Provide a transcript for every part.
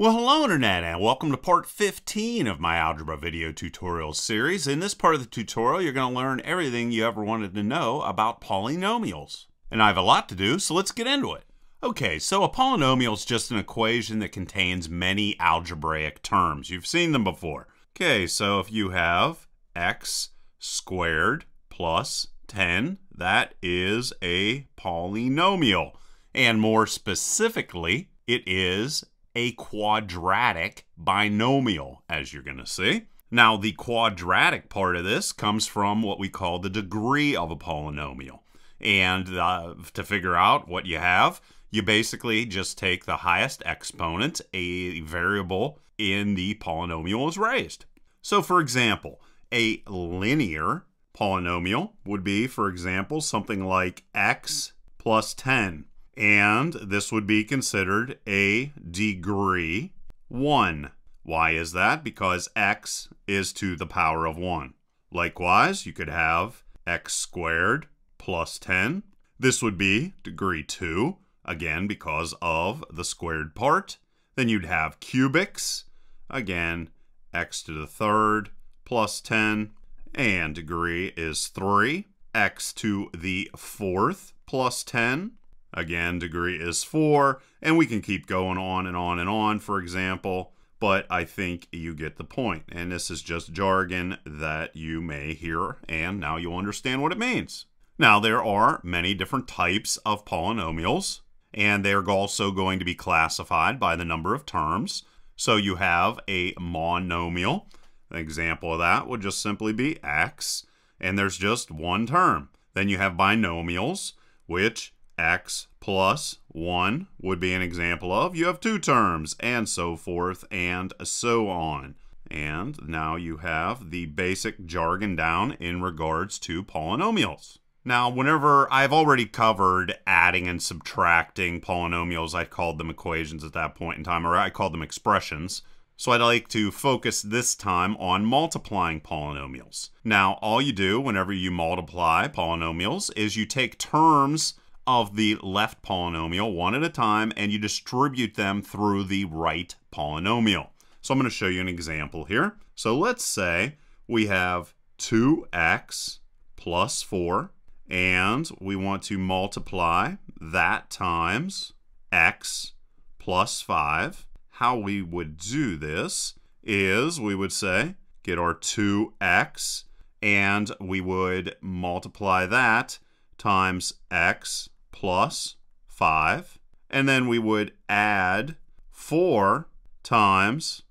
Well, hello Internet, and welcome to part 15 of my algebra video tutorial series. In this part of the tutorial, you're going to learn everything you ever wanted to know about polynomials. And I have a lot to do, so let's get into it. Okay, so a polynomial is just an equation that contains many algebraic terms. You've seen them before. Okay, so if you have x squared plus 10, that is a polynomial. And more specifically, it is a quadratic binomial, as you're going to see. Now, the quadratic part of this comes from what we call the degree of a polynomial. And uh, to figure out what you have, you basically just take the highest exponent a variable in the polynomial is raised. So, for example, a linear polynomial would be, for example, something like x plus 10 and this would be considered a degree 1. Why is that? Because x is to the power of 1. Likewise, you could have x squared plus 10. This would be degree 2, again because of the squared part. Then you'd have cubics, again x to the third plus 10, and degree is 3, x to the fourth plus 10, Again, degree is four, and we can keep going on and on and on, for example, but I think you get the point. And this is just jargon that you may hear, and now you'll understand what it means. Now, there are many different types of polynomials, and they're also going to be classified by the number of terms. So you have a monomial. An example of that would just simply be x, and there's just one term. Then you have binomials, which x plus 1 would be an example of. You have two terms, and so forth, and so on. And now you have the basic jargon down in regards to polynomials. Now, whenever I've already covered adding and subtracting polynomials, I called them equations at that point in time, or I called them expressions. So I'd like to focus this time on multiplying polynomials. Now, all you do whenever you multiply polynomials is you take terms of the left polynomial one at a time and you distribute them through the right polynomial. So I'm going to show you an example here. So let's say we have 2x plus 4 and we want to multiply that times x plus 5. How we would do this is we would say get our 2x and we would multiply that times x plus 5. And then we would add 4 times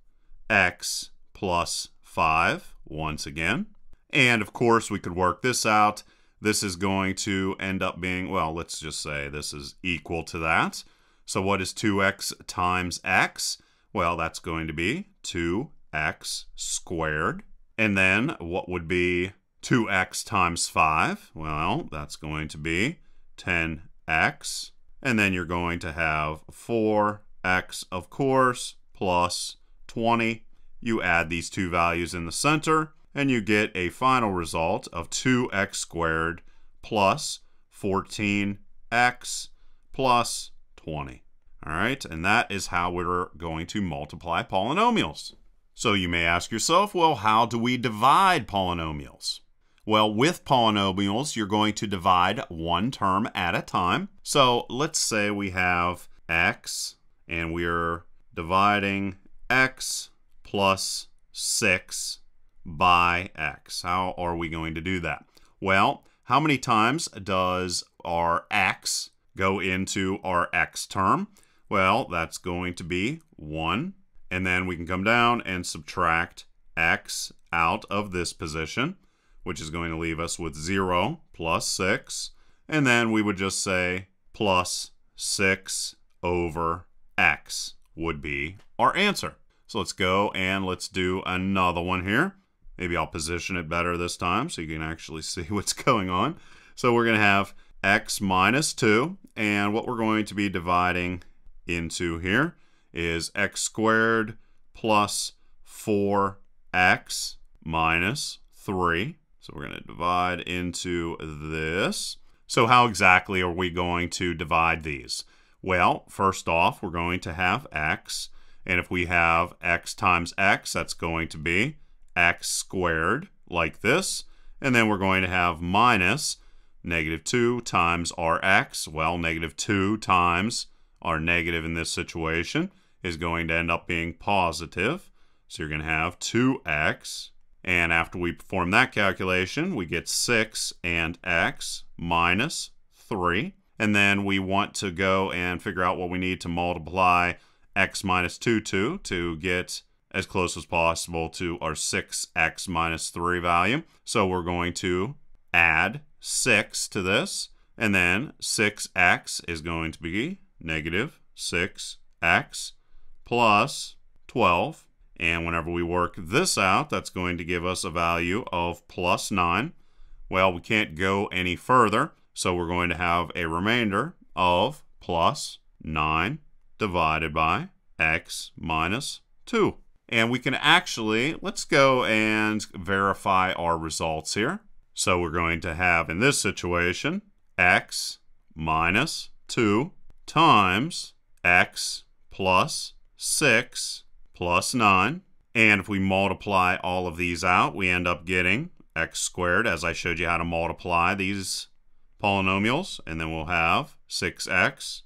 x plus 5 once again. And of course, we could work this out. This is going to end up being, well, let's just say this is equal to that. So what is 2x times x? Well, that's going to be 2x squared. And then what would be 2x times 5? Well, that's going to be 10 x, and then you're going to have 4x, of course, plus 20. You add these two values in the center, and you get a final result of 2x squared plus 14x plus 20. All right, and that is how we're going to multiply polynomials. So you may ask yourself, well, how do we divide polynomials? Well, with polynomials, you're going to divide one term at a time. So let's say we have x, and we're dividing x plus 6 by x. How are we going to do that? Well, how many times does our x go into our x term? Well, that's going to be 1. And then we can come down and subtract x out of this position which is going to leave us with 0 plus 6. And then we would just say plus 6 over x would be our answer. So let's go and let's do another one here. Maybe I'll position it better this time so you can actually see what's going on. So we're going to have x minus 2. And what we're going to be dividing into here is x squared plus 4x minus 3. So we're going to divide into this. So how exactly are we going to divide these? Well, first off, we're going to have x. And if we have x times x, that's going to be x squared, like this. And then we're going to have minus negative 2 times our x. Well, negative 2 times our negative in this situation is going to end up being positive. So you're going to have 2x and after we perform that calculation, we get 6 and x minus 3. And then we want to go and figure out what we need to multiply x minus 2 to to get as close as possible to our 6x minus 3 value. So we're going to add 6 to this. And then 6x is going to be negative 6x plus 12 and whenever we work this out, that's going to give us a value of plus 9. Well, we can't go any further, so we're going to have a remainder of plus 9 divided by x minus 2. And we can actually, let's go and verify our results here. So we're going to have, in this situation, x minus 2 times x plus 6 plus 9. And if we multiply all of these out, we end up getting x squared, as I showed you how to multiply these polynomials. And then we'll have 6x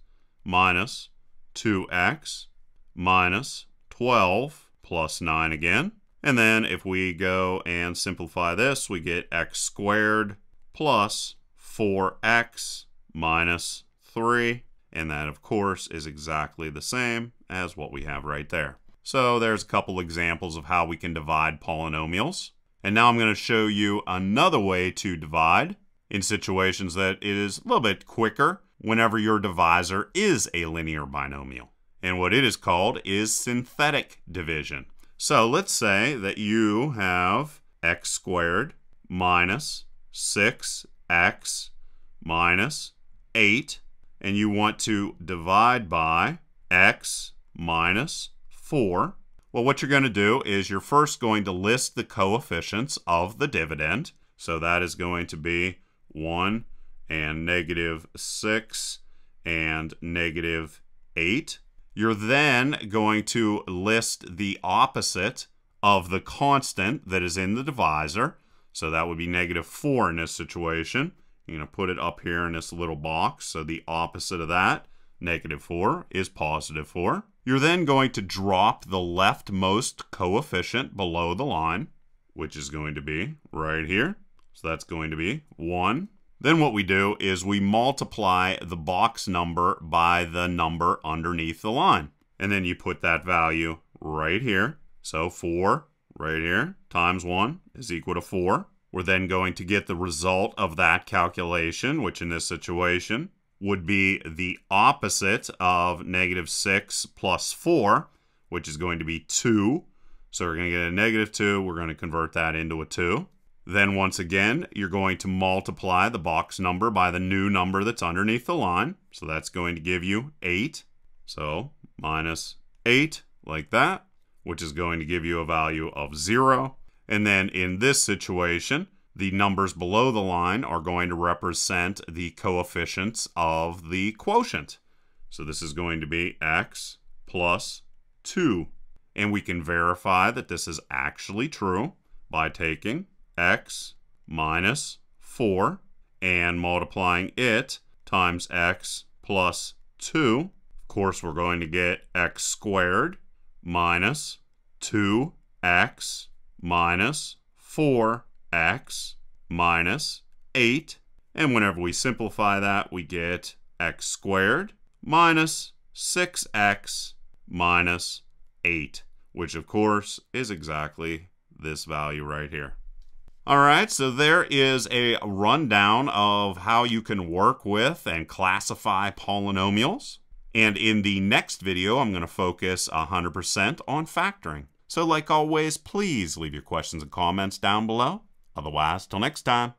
minus 2x minus 12 plus 9 again. And then if we go and simplify this, we get x squared plus 4x minus 3. And that, of course, is exactly the same as what we have right there. So there's a couple examples of how we can divide polynomials. And now I'm going to show you another way to divide in situations that it is a little bit quicker whenever your divisor is a linear binomial. And what it is called is synthetic division. So let's say that you have x squared minus 6x minus 8, and you want to divide by x minus 4? Well, what you're going to do is you're first going to list the coefficients of the dividend. So that is going to be 1 and negative 6 and negative 8. You're then going to list the opposite of the constant that is in the divisor. So that would be negative 4 in this situation. You're going to put it up here in this little box. So the opposite of that, negative 4, is positive 4. You're then going to drop the leftmost coefficient below the line, which is going to be right here. So that's going to be 1. Then what we do is we multiply the box number by the number underneath the line. And then you put that value right here. So 4 right here times 1 is equal to 4. We're then going to get the result of that calculation, which in this situation would be the opposite of negative 6 plus 4, which is going to be 2. So we're going to get a negative 2. We're going to convert that into a 2. Then once again, you're going to multiply the box number by the new number that's underneath the line. So that's going to give you 8. So minus 8, like that, which is going to give you a value of 0. And then in this situation, the numbers below the line are going to represent the coefficients of the quotient. So this is going to be x plus 2. And we can verify that this is actually true by taking x minus 4 and multiplying it times x plus 2. Of course, we're going to get x squared minus 2x minus 4 x minus 8. And whenever we simplify that, we get x squared minus 6x minus 8, which of course is exactly this value right here. All right, so there is a rundown of how you can work with and classify polynomials. And in the next video, I'm going to focus 100% on factoring. So like always, please leave your questions and comments down below. Otherwise, till next time.